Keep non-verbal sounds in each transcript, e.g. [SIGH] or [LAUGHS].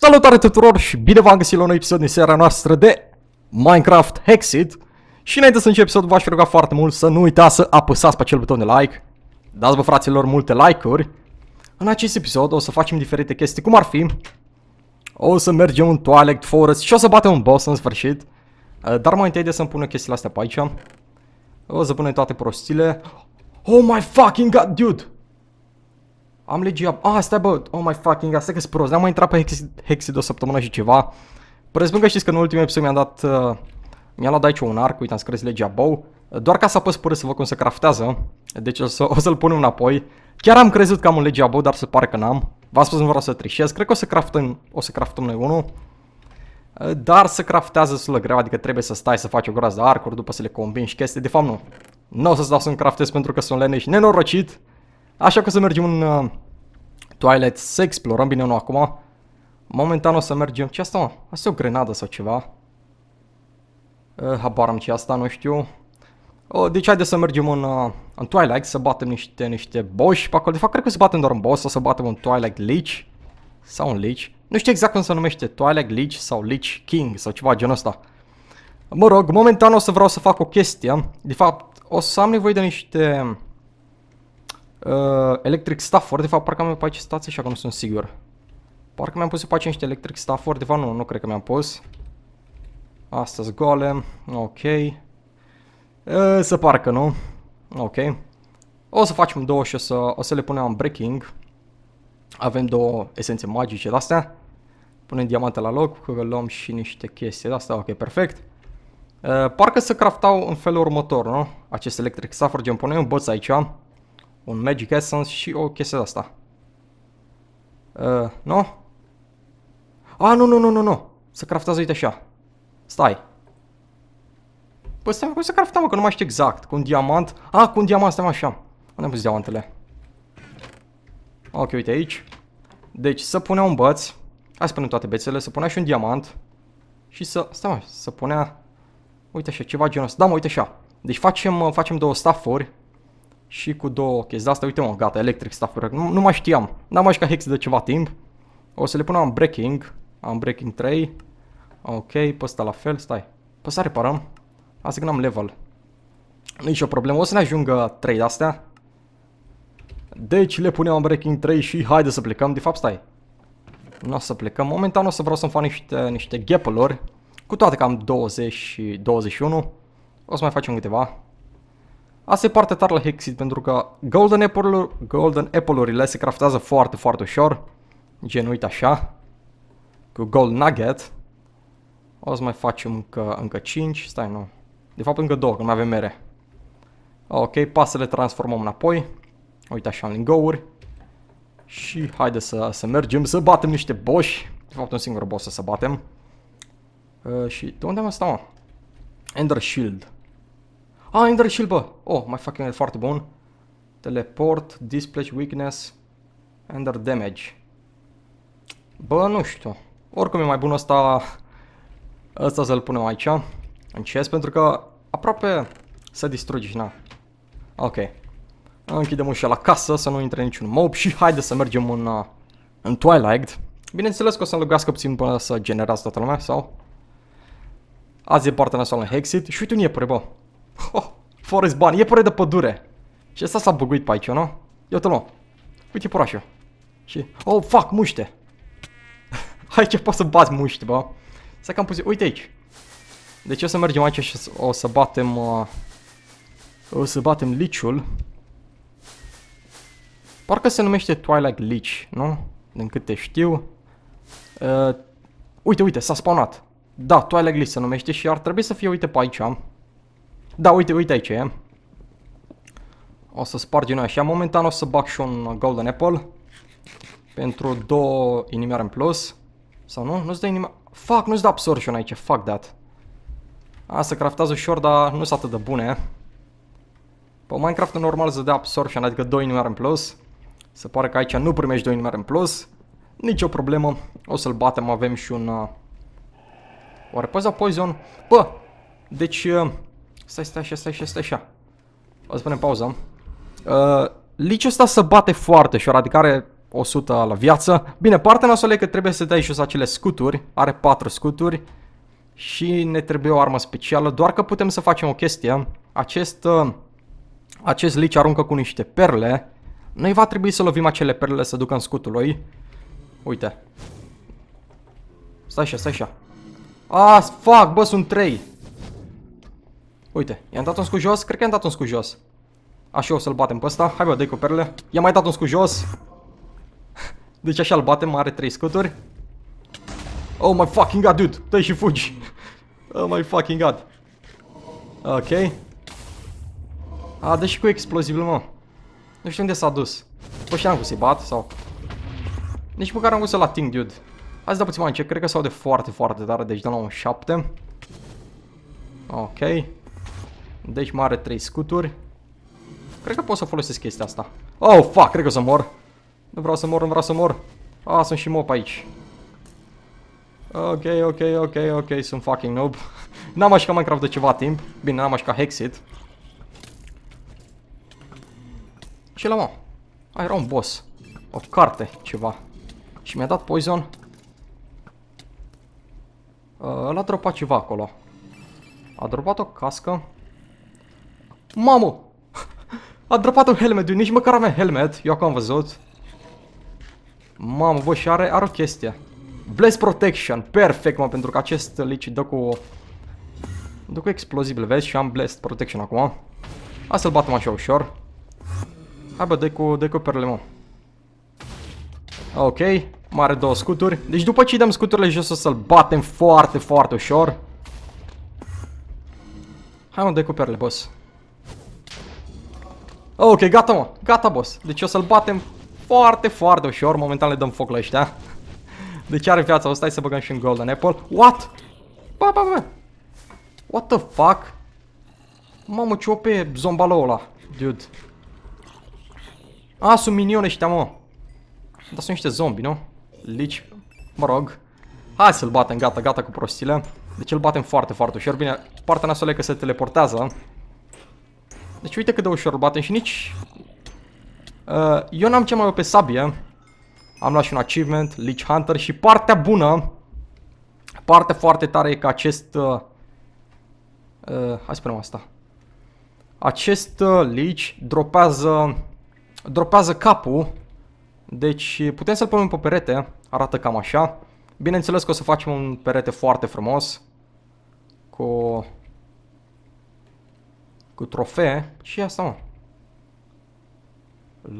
Salutare tuturor și bine v-am găsit la un episod din seara noastră de Minecraft Hexit Și înainte să încep episodul v-aș ruga foarte mult să nu uitați să apăsați pe acel buton de like Dați-vă fraților multe like-uri În acest episod o să facem diferite chestii, cum ar fi O să mergem în Twilight Forest și o să batem un boss în sfârșit eh, Dar mai întâi de să-mi pună chestiile astea pe aici O să punem toate prostile Oh my fucking god, dude! Am legia... Ah, stai bă, oh my fucking god, stai că-s prost, n-am mai intrat pe Hex de o săptămână și ceva. Presupun că știți că în ultimul episod mi-am dat... Uh, mi-a luat aici un arc, uite, am scris legia bow. Doar ca să apăs pură să văd cum se craftează, deci o, să, o să-l punem înapoi. Chiar am crezut că am un legia bow, dar se pare că n-am. V-am spus nu vreau să trișez, cred că o să craftăm, o să craftăm noi unul. Uh, dar se craftează destul greu, adică trebuie să stai să faci o groază de arcuri, după să le combini și chestii. De fapt nu. Nu o să stau să-mi craftez pentru că sunt leneș și nenorocit. Așa că o să mergem în uh, Twilight să explorăm, bine nu acum. Momentan o să mergem... Ce asta, mă? Asta e o grenadă sau ceva? Uh, habar am ce asta, nu știu. Uh, deci haide să mergem în, uh, în Twilight să batem niște, niște boși pe acolo. De fapt, cred că să batem doar un boss sau să batem un Twilight Leech. Sau un Leech. Nu știu exact cum se numește. Twilight Leech sau Leech King sau ceva genul ăsta. Mă rog, momentan o să vreau să fac o chestie. De fapt, o să am nevoie de niște Uh, electric Stafford, de fapt parcă am pe aici stație așa că nu sunt sigur. Parcă mi-am pus eu pe aici niște Electric Stafford, de fapt nu, nu cred că mi-am pus. Astăzi golem, ok. Uh, să parcă nu, ok. O să facem două și o să, o să le punem în breaking. Avem două esențe magice de-astea. Punem diamante la loc, luăm și niște chestii de-astea, ok, perfect. Uh, parcă să craftau în felul următor, nu? Acest Electric Stafford, gen punem un băț aici un Magic Essence și o chestie asta. Uh, nu? A, ah, nu, nu, nu, nu, nu. Să craftează, uite așa. Stai. Păi stai, cum să craftăm, mă, că nu mai știu exact. Cu un diamant. A, ah, cu un diamant, stai, mă, așa. Unde am pus diamantele? Ok, uite aici. Deci, să punea un băț. Hai să punem toate bețele. Să punea și un diamant. Și să... Stai, mă, să punea... Uite așa, ceva genul ăsta. Da, mă, uite așa. Deci facem, facem două stafuri. Și cu două chestii asta, uite mă, gata, electric stuff. nu, nu mai știam. N-am mai ca hex de ceva timp. O să le pun Am breaking 3. Ok, pe ăsta la fel, stai. Pe reparăm. Asta când am level. Nici o problemă, o să ne ajungă 3 de-astea. Deci le punem breaking 3 și haide să plecăm. De fapt, stai. Nu o să plecăm. Momentan o să vreau să-mi fac niște, niște gap Cu toate că am 20 și 21. O să mai facem câteva. Asta e foarte tare la Hexit pentru că Golden Apple-urile Golden Apple se craftează foarte, foarte ușor. Gen, uite așa. Cu Gold Nugget. O să mai facem încă, încă 5. Stai, nu. De fapt încă 2, că mai avem mere. Ok, pasele transformăm înapoi. Uite așa în lingouri. Și haide să, să mergem să batem niște boși. De fapt un singur boss să, să batem. Uh, și de unde mă Ender Shield. Ah, Ender Shield, bă! Oh, mai fac el foarte bun. Teleport, Displace Weakness, Ender Damage. Bă, nu știu. Oricum e mai bun ăsta... Ăsta să-l punem aici, în pentru că aproape se distruge și na. Ok. Închidem ușa la casă, să nu intre niciun mob și haide să mergem în, uh, în Twilight. Bineînțeles că o să lugească puțin până să generează toată lumea, sau? Azi e partea nasoală în Hexit și uite un iepure, bă. Oh, Forest Ban, iepure de pădure. Și asta s-a băguit pe aici, nu? Ia-te lua. Uite purașul. Și... Oh, fuck, muște. [LAUGHS] aici poți să bați muște, bă. Să că am pus... Uite aici. Deci o să mergem aici și o să batem... Uh, o să batem liciul. Parcă se numește Twilight Leech, nu? Din câte știu. Uh, uite, uite, s-a spawnat. Da, Twilight Leech se numește și ar trebui să fie, uite, pe aici. Da, uite, uite aici e. O să sparg din așa. Momentan o să bag și un Golden Apple. Pentru două inimioare în plus. Sau nu? Nu-ți dă inima... Fuck, nu-ți dă absorption aici. Fuck that. Asta craftează ușor, dar nu s atât de bune. Pe Minecraft normal să dea absorption, adică două inimioare în plus. Se pare că aici nu primești doi inimioare în plus. Nici o problemă. O să-l batem. Avem și un... Uh... Oare poza da poison? Bă! Deci... Uh... Stai, stai stai, stai stai, stai stai. O să punem pauză. Uh, Liciu ăsta se bate foarte și o radicare 100 la viață. Bine, partea e că trebuie să dai jos acele scuturi. Are 4 scuturi. Și ne trebuie o armă specială, doar că putem să facem o chestie. Acest, uh, acest lici aruncă cu niște perle. Noi va trebui să lovim acele perle să ducă în scutul lui. Uite. Stai așa, stai așa. Ah, fuck, bă, sunt trei. Uite, i-am dat un scu jos, cred că i-am dat un scu jos. Așa o să-l batem pe ăsta. Hai bă, dai cu perle. I-am mai dat un scu jos. Deci așa-l batem, are 3 scuturi. Oh my fucking god, dude, dă și fugi. Oh my fucking god. Ok. A, dă și cu explozibil, mă. Nu știu unde s-a dus. Păi și am cum să-i bat, sau... Nici măcar am cum să-l ating, dude. Hai să dau puțin mai încerc. cred că s-au de foarte, foarte tare, deci de la un 7. Ok. Deci mare trei 3 scuturi. Cred că pot să folosesc chestia asta. Oh, fuck, cred că o să mor. Nu vreau să mor, nu vreau să mor. Ah, sunt și mop aici. Ok, ok, ok, ok, sunt fucking noob. [LAUGHS] n-am așcat Minecraft de ceva timp. Bine, n-am așcat Hexit. Ce la mă? Ah, era un boss. O carte, ceva. Și mi-a dat poison. Uh, l-a dropat ceva acolo. A dropat o cască. Mamă! A dropat un helmet, nici măcar avea helmet, eu acum am văzut. Mamă, bă, și are, are o chestie. Blaze Protection, perfect, mă, pentru că acest lici dă cu... Dă cu explozibile, vezi? Și am Blaze Protection acum. Hai să-l batem așa ușor. Hai bă, dă cu, dă cu perle, mă. Ok, mai are două scuturi. Deci după ce dăm scuturile jos o să-l batem foarte, foarte ușor. Hai mă, dă cu perle, boss. Ok, gata mă, gata boss. Deci o să-l batem foarte, foarte ușor. Momentan le dăm foc la ăștia. [LAUGHS] Deci are viața, o stai să băgăm și un Golden Apple. What? Ba, ba, ba. What the fuck? Mamă, ce o pe zombalou ăla, dude. A, sunt minioni ăștia, mă. Dar sunt niște zombi, nu? Lici, mă rog. Hai să-l batem, gata, gata cu prostile. Deci îl batem foarte, foarte ușor. Bine, partea nasoală e că se teleportează. Deci uite cât de ușor batem și nici... Uh, eu n-am ce mai pe sabie. Am luat și un achievement, Leech Hunter și partea bună, partea foarte tare e că acest... Uh, uh, hai să spunem asta. Acest uh, Leech dropează, dropează capul. Deci putem să-l punem pe perete, arată cam așa. Bineînțeles că o să facem un perete foarte frumos. Cu cu trofee. ce asta, mă?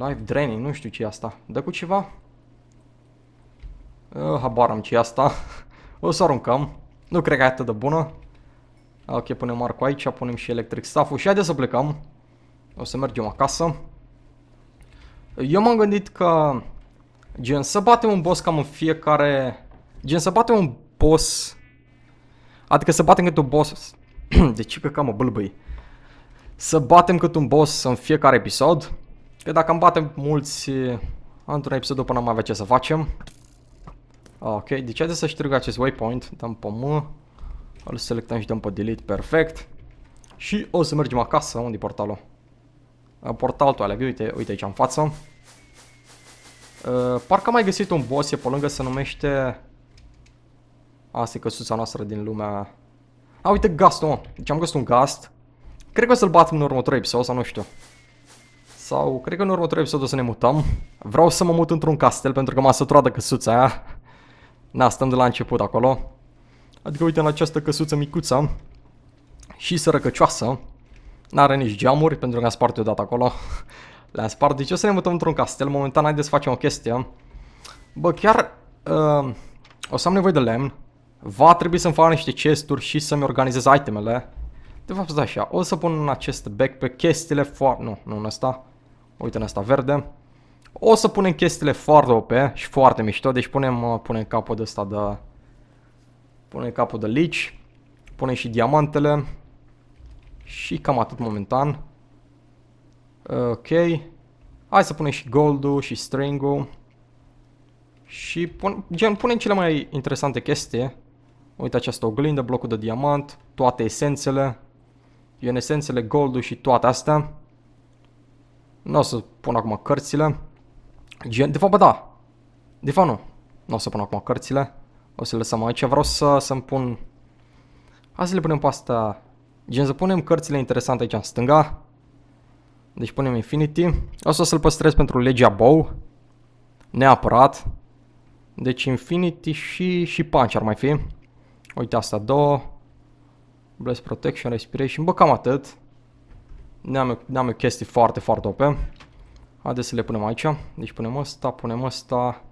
Life draining, nu știu ce e asta. Dă cu ceva? Uh, habar am ce e asta. [LAUGHS] o să aruncăm. Nu cred că e atât de bună. Ah, ok, punem arcul aici, punem și electric staff-ul și haideți să plecăm. O să mergem acasă. Eu m-am gândit că gen să batem un boss cam în fiecare... Gen să batem un boss... Adică să batem câte un boss... [CLEARS THROAT] De ce că cam mă bâlbâi să batem cât un boss în fiecare episod. Că dacă am batem mulți eh, într-un episod până am avea ce să facem. Ok, deci haideți să șterg acest waypoint. Dăm pe M. Îl selectăm și dăm pe delete. Perfect. Și o să mergem acasă. Unde i portalul? Portalul alea. Uite, uite aici în față. Uh, parcă am mai găsit un boss. E pe lângă. Se numește... Asta e căsuța noastră din lumea... A, uite, gast, mă. Deci am găsit un gast. Cred că o să-l batem în următorul episod sau nu știu. Sau cred că în următorul episod o să ne mutăm. Vreau să mă mut într-un castel pentru că m-a săturat de căsuța aia. Na, stăm de la început acolo. Adică uite în această căsuță micuță și sărăcăcioasă. N-are nici geamuri pentru că am spart eu dată acolo. Le-am spart. Deci o să ne mutăm într-un castel. Momentan haideți să facem o chestie. Bă, chiar uh, o să am nevoie de lemn. Va trebui să-mi fac niște chesturi și să-mi organizez itemele. De fapt, da așa. O să pun în acest backpack chestiile foarte... Nu, nu în ăsta. Uite în ăsta verde. O să punem chestiile foarte OP și foarte mișto. Deci punem, uh, punem capul de ăsta de... Punem capul de leech. Punem și diamantele. Și cam atât momentan. Ok. Hai să punem și gold și string-ul. Și pun, gen, punem cele mai interesante chestii. Uite această oglindă, blocul de diamant, toate esențele în esențele gold și toate astea. Nu o să pun acum cărțile. Gen, de fapt, bă, da. De fapt, nu. Nu o să pun acum cărțile. O să le lăsăm aici. Vreau să, să-mi pun... Hai să le punem pe asta. Gen, să punem cărțile interesante aici în stânga. Deci punem Infinity. o să-l păstrez pentru legea Bow. Neapărat. Deci Infinity și, și Punch ar mai fi. Uite asta două. Bless Protection, Respiration, bă, cam atât. Ne-am ne chestii foarte, foarte OP. Haideți să le punem aici. Deci punem asta, punem asta.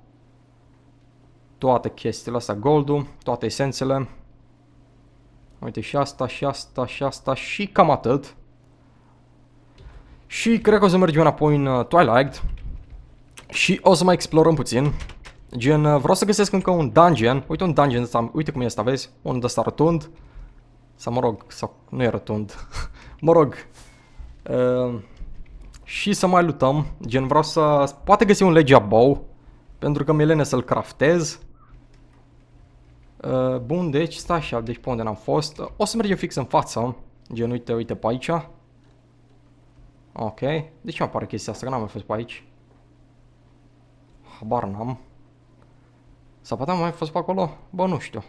Toate chestiile astea, goldul, toate esențele. Uite și asta, și asta, și asta și cam atât. Și cred că o să mergem înapoi în uh, Twilight. Și o să mai explorăm puțin. Gen, uh, vreau să găsesc încă un dungeon. Uite un dungeon ăsta, uite cum e asta, vezi? Unul de ăsta rotund sau mă rog, sau nu e rotund, [LAUGHS] mă rog, uh, și să mai lutăm, gen vreau să, poate găsi un legea Bow, pentru că mi-e lene să-l craftez. Uh, bun, deci stai așa, deci pe unde n-am fost, uh, o să mergem fix în față, gen uite, uite pe aici. Ok, de ce apare chestia asta, că n-am mai fost pe aici? Habar n-am. Sau poate am mai fost pe acolo? Bă, nu știu.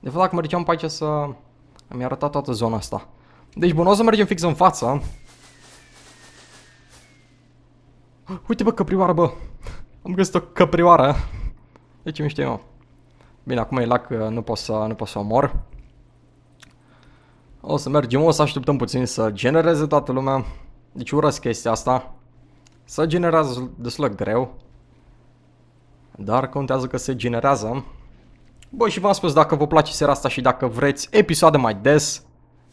De fapt, dacă mergeam pe aici să... Mi-a arătat toată zona asta. Deci bun, o să mergem fix în față. Uite bă, căprioară bă! Am găsit o căprioară. De deci, ce eu? Bine, acum e lac, nu pot să, nu pot să omor. O să mergem, o să așteptăm puțin să genereze toată lumea. Deci urăsc chestia asta. Să generează destul de greu. Dar contează că se generează. Bă, și v-am spus, dacă vă place seara asta și dacă vreți episoade mai des,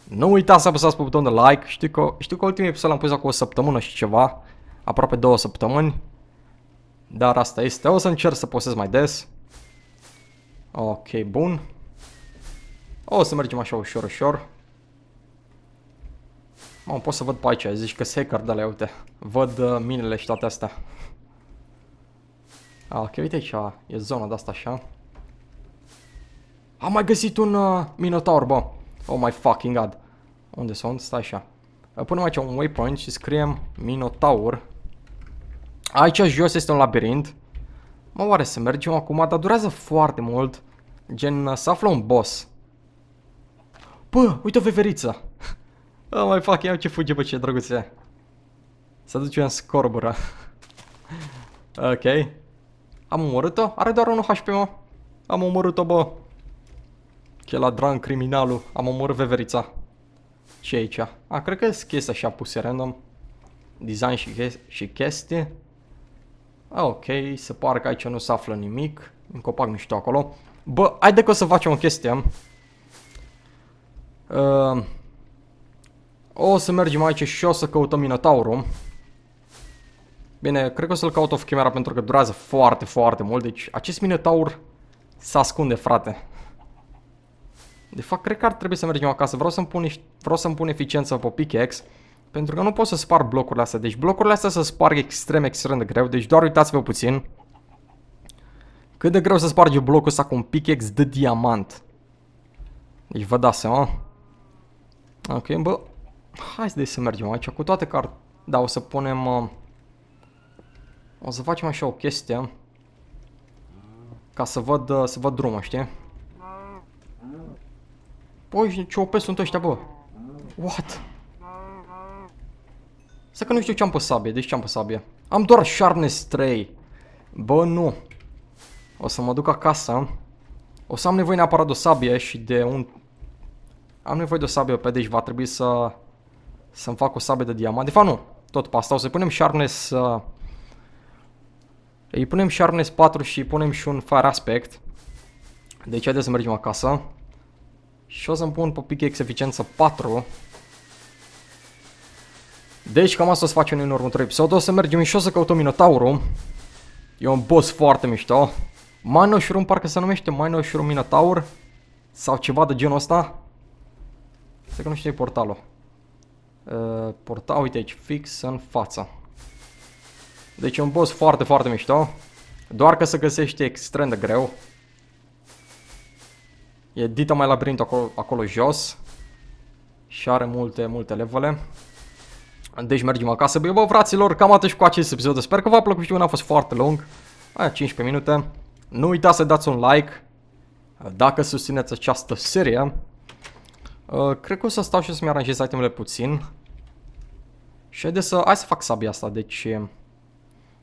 nu uitați să apăsați pe butonul de like. Știu că, știu că ultimul episod l-am pus acum o săptămână și ceva, aproape două săptămâni. Dar asta este, o să încerc să postez mai des. Ok, bun. O să mergem așa ușor, ușor. Mă, pot să văd pe aici, zici că se hacker de alea, uite. Văd uh, minele și toate astea. Ah, ok, uite aici, e zona de asta așa. Am mai găsit un uh, minotaur, bă. Oh my fucking god. Unde sunt? Stai așa. Uh, punem aici un waypoint și scriem minotaur. Aici jos este un labirint. Mă, oare să mergem acum? Dar durează foarte mult. Gen, uh, să află un boss. Bă, uite o veveriță. [LAUGHS] Oh my fucking! god, ce fuge, bă, ce drăguțe. Să duce în scorbură. [LAUGHS] ok. Am omorât-o? Are doar un HP, mă. Am omorât-o, bă ce la Dran, criminalul, am omorât veverița. Ce aici? A, cred că e și așa puse random. Design și, chesti și chestii. A, ok, se pare că aici nu se află nimic. Un copac nu știu acolo. Bă, haide că o să facem o chestie. Uh, o să mergem aici și o să căutăm Minotaurul. Bine, cred că o să-l caut off camera pentru că durează foarte, foarte mult. Deci acest Minotaur se ascunde, frate. De fapt, cred că ar trebui să mergem acasă. Vreau să-mi pun, vreau să pun eficiență pe pickex. Pentru că nu pot să spar blocurile astea. Deci blocurile astea se sparg extrem, extrem de greu. Deci doar uitați-vă puțin. Cât de greu să spargi blocul ăsta cu un pickex de diamant. Deci vă dați seama. Ok, bă. Hai să, să mergem aici. Cu toate că ar... Da, o să punem... Uh, o să facem așa o chestie. Ca să văd, uh, să văd drumul, știi? Păi, ce OP sunt ăștia, bă? What? Să că nu știu ce-am pe sabie, deci ce-am pe sabie. Am doar sharpness 3. Bă, nu. O să mă duc acasă. O să am nevoie neapărat de o sabie și de un... Am nevoie de o sabie pe deci va trebui să... Să-mi fac o sabie de diamant. De fapt, nu. Tot pe asta. O să punem sharpness... Îi punem sharpness 4 și punem și un fire aspect. Deci haideți să mergem acasă. Și o să-mi pun pe PicX eficiență 4. Deci cam asta o să facem în următorul episod. O să mergem și o să căutăm Minotaurul. E un boss foarte mișto. Minoshroom parcă se numește Minoshroom Minotaur. Sau ceva de genul ăsta. Să că nu știu portalul. Uh, portal, uite aici, fix în față. Deci e un boss foarte, foarte mișto. Doar că se găsește extrem de greu. E dita mai labirint acolo, acolo jos. Și are multe, multe levele. Deci mergem acasă. Bă, bă fraților, cam atât și cu acest episod. Sper că v-a plăcut și a fost foarte lung. Aia, 15 minute. Nu uitați să dați un like dacă susțineți această serie. Uh, cred că o să stau și să-mi aranjez itemele puțin. Și haideți să... Hai să fac sabia asta, deci... Uh,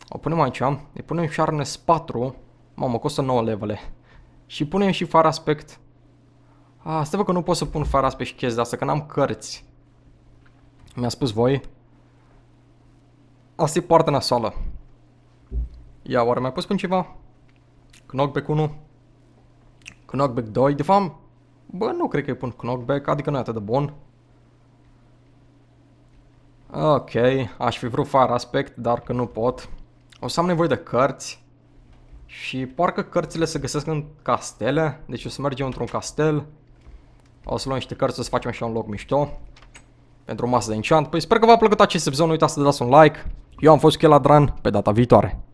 o punem aici, îi punem și arnes 4. Mamă, costă 9 levele. Și punem și far aspect Ah, stă că nu pot să pun faras pe chestia asta, că n-am cărți. Mi-a spus voi. Asta e poartă nasoală. Ia, oare mai pot spun ceva? Knockback 1. Knockback 2. De fapt, bă, nu cred că îi pun knockback, adică nu e atât de bun. Ok, aș fi vrut far aspect, dar că nu pot. O să am nevoie de cărți. Și parcă cărțile se găsesc în castele, deci o să mergem într-un castel. O să luăm niște cărți, o să facem așa un loc mișto. Pentru o masă de enchant. Păi sper că v-a plăcut acest episod, nu uitați să dați un like. Eu am fost Cheladran, pe data viitoare.